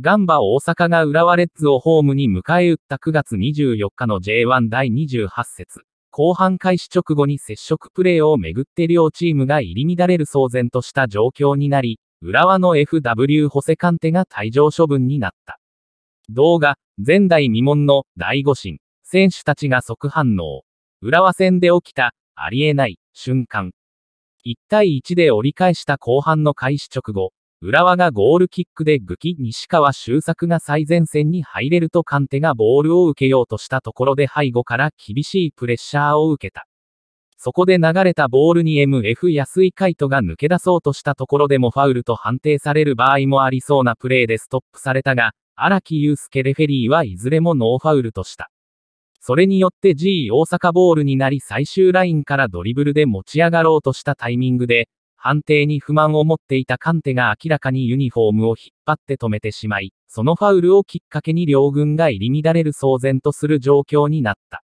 ガンバ大阪が浦和レッズをホームに迎え撃った9月24日の J1 第28節。後半開始直後に接触プレーをめぐって両チームが入り乱れる騒然とした状況になり、浦和の FW 補正カンテが退場処分になった。動画、前代未聞の第5審。選手たちが即反応。浦和戦で起きた、ありえない、瞬間。1対1で折り返した後半の開始直後、浦和がゴールキックでぐき西川周作が最前線に入れるとカンテがボールを受けようとしたところで背後から厳しいプレッシャーを受けた。そこで流れたボールに MF 安井海斗が抜け出そうとしたところでもファウルと判定される場合もありそうなプレーでストップされたが、荒木祐介レフェリーはいずれもノーファウルとした。それによって G 大阪ボールになり最終ラインからドリブルで持ち上がろうとしたタイミングで、判定に不満を持っていたカンテが明らかにユニフォームを引っ張って止めてしまい、そのファウルをきっかけに両軍が入り乱れる騒然とする状況になった。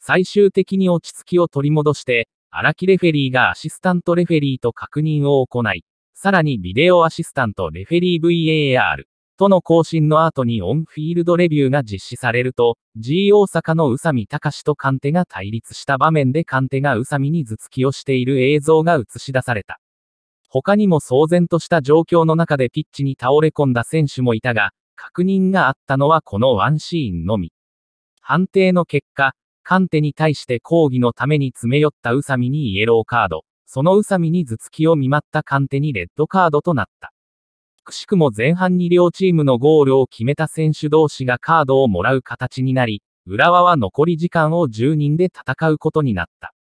最終的に落ち着きを取り戻して、荒木レフェリーがアシスタントレフェリーと確認を行い、さらにビデオアシスタントレフェリー VAR、との更新の後にオンフィールドレビューが実施されると、G 大阪の宇佐美隆と官邸が対立した場面で官邸が宇佐美に頭突きをしている映像が映し出された。他にも騒然とした状況の中でピッチに倒れ込んだ選手もいたが、確認があったのはこのワンシーンのみ。判定の結果、官邸に対して抗議のために詰め寄った宇佐美にイエローカード、その宇佐美に頭突きを見舞った官邸にレッドカードとなった。くしくも前半に両チームのゴールを決めた選手同士がカードをもらう形になり、浦和は残り時間を10人で戦うことになった。